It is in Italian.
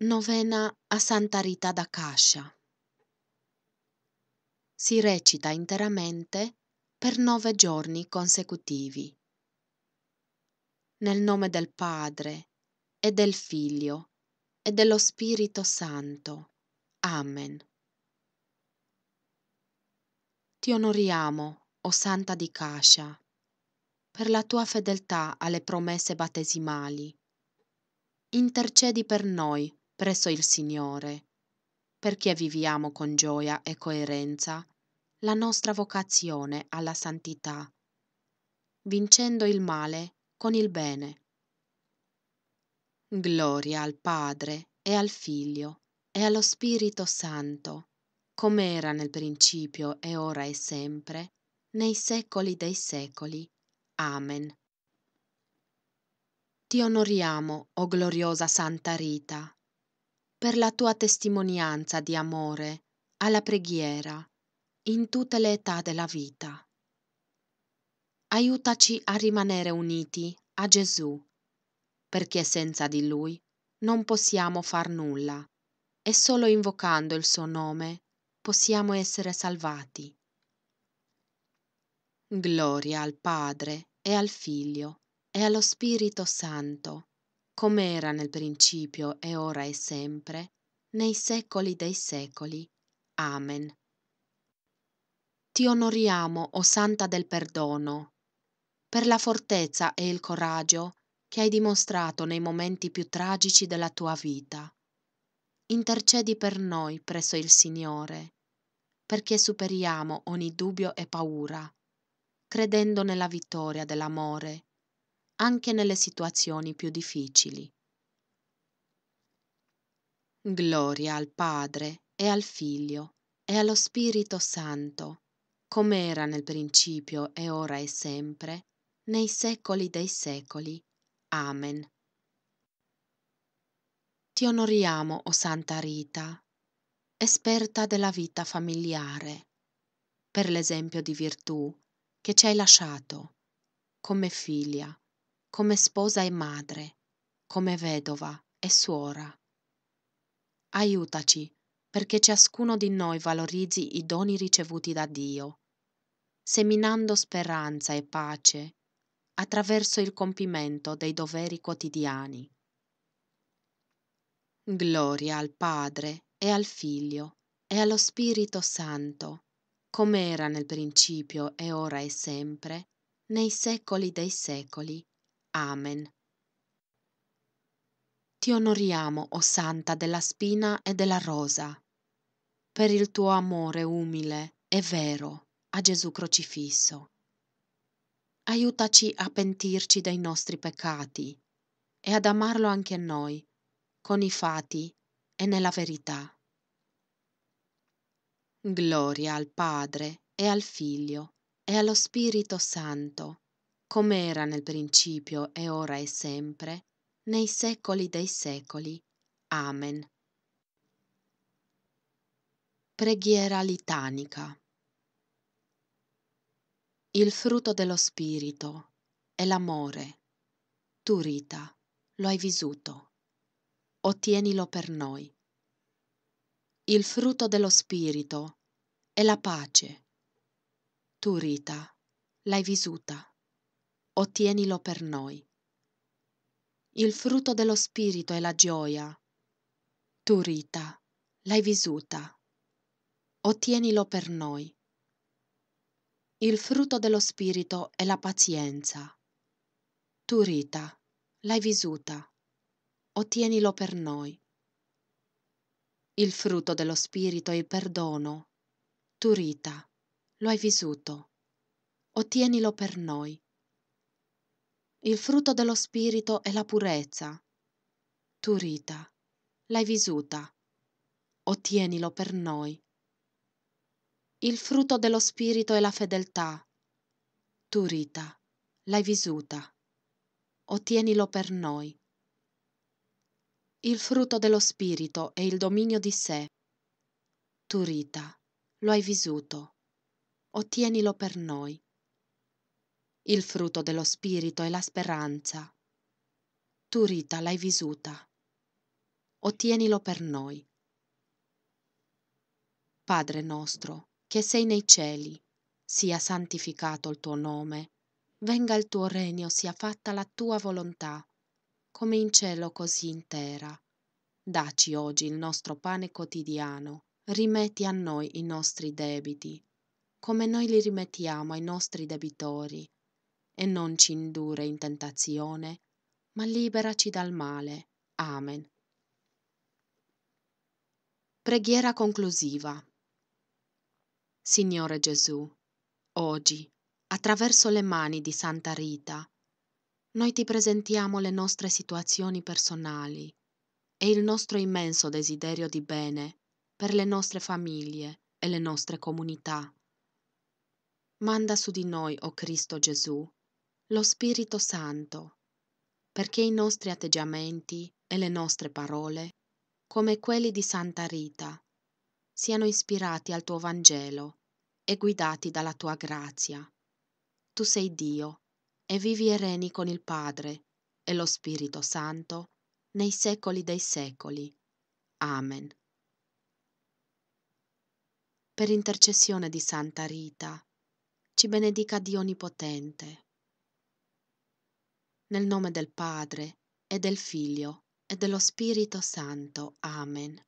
Novena a Santa Rita da Cascia. Si recita interamente per nove giorni consecutivi. Nel nome del Padre e del Figlio e dello Spirito Santo. Amen. Ti onoriamo, o Santa di Cascia, per la tua fedeltà alle promesse battesimali. Intercedi per noi, presso il Signore, perché viviamo con gioia e coerenza la nostra vocazione alla santità, vincendo il male con il bene. Gloria al Padre e al Figlio e allo Spirito Santo, come era nel principio e ora e sempre, nei secoli dei secoli. Amen. Ti onoriamo, o gloriosa Santa Rita, per la tua testimonianza di amore alla preghiera in tutte le età della vita. Aiutaci a rimanere uniti a Gesù, perché senza di Lui non possiamo far nulla e solo invocando il suo nome possiamo essere salvati. Gloria al Padre e al Figlio e allo Spirito Santo come era nel principio e ora e sempre, nei secoli dei secoli. Amen. Ti onoriamo, o Santa del Perdono, per la fortezza e il coraggio che hai dimostrato nei momenti più tragici della tua vita. Intercedi per noi presso il Signore, perché superiamo ogni dubbio e paura, credendo nella vittoria dell'amore anche nelle situazioni più difficili. Gloria al Padre e al Figlio e allo Spirito Santo, come era nel principio e ora e sempre, nei secoli dei secoli. Amen. Ti onoriamo, o oh Santa Rita, esperta della vita familiare, per l'esempio di virtù che ci hai lasciato come figlia come sposa e madre, come vedova e suora. Aiutaci perché ciascuno di noi valorizzi i doni ricevuti da Dio, seminando speranza e pace attraverso il compimento dei doveri quotidiani. Gloria al Padre e al Figlio e allo Spirito Santo, come era nel principio e ora e sempre, nei secoli dei secoli. Amen. Ti onoriamo, o Santa della spina e della rosa, per il tuo amore umile e vero a Gesù crocifisso. Aiutaci a pentirci dei nostri peccati e ad amarlo anche noi, con i fatti e nella verità. Gloria al Padre e al Figlio e allo Spirito Santo come era nel principio e ora e sempre, nei secoli dei secoli. Amen. Preghiera litanica. Il frutto dello Spirito è l'amore. Tu, Rita, lo hai vissuto. Ottienilo per noi. Il frutto dello Spirito è la pace. Tu, Rita, l'hai vissuta ottienilo per noi. Il frutto dello Spirito è la gioia. Tu, Rita, l'hai vissuta. Ottienilo per noi. Il frutto dello Spirito è la pazienza. Tu, Rita, l'hai vissuta. Ottienilo per noi. Il frutto dello Spirito è il perdono. Tu, Rita, lo hai vissuto. Ottienilo per noi. Il frutto dello spirito è la purezza. Tu, Rita, l'hai vissuta. Ottienilo per noi. Il frutto dello spirito è la fedeltà. Tu, Rita, l'hai vissuta. Ottienilo per noi. Il frutto dello spirito è il dominio di sé. Tu, Rita, lo hai vissuto. Ottienilo per noi il frutto dello spirito è la speranza. Tu Rita l'hai vissuta. Ottienilo per noi. Padre nostro, che sei nei cieli, sia santificato il tuo nome, venga il tuo regno, sia fatta la tua volontà, come in cielo così in terra. Daci oggi il nostro pane quotidiano, rimetti a noi i nostri debiti, come noi li rimettiamo ai nostri debitori e non ci indurre in tentazione, ma liberaci dal male. Amen. Preghiera conclusiva. Signore Gesù, oggi, attraverso le mani di Santa Rita, noi ti presentiamo le nostre situazioni personali e il nostro immenso desiderio di bene per le nostre famiglie e le nostre comunità. Manda su di noi, o oh Cristo Gesù, lo Spirito Santo, perché i nostri atteggiamenti e le nostre parole, come quelli di Santa Rita, siano ispirati al tuo Vangelo e guidati dalla tua grazia. Tu sei Dio e vivi e reni con il Padre e lo Spirito Santo nei secoli dei secoli. Amen. Per intercessione di Santa Rita, ci benedica Dio Onnipotente. Nel nome del Padre e del Figlio e dello Spirito Santo. Amen.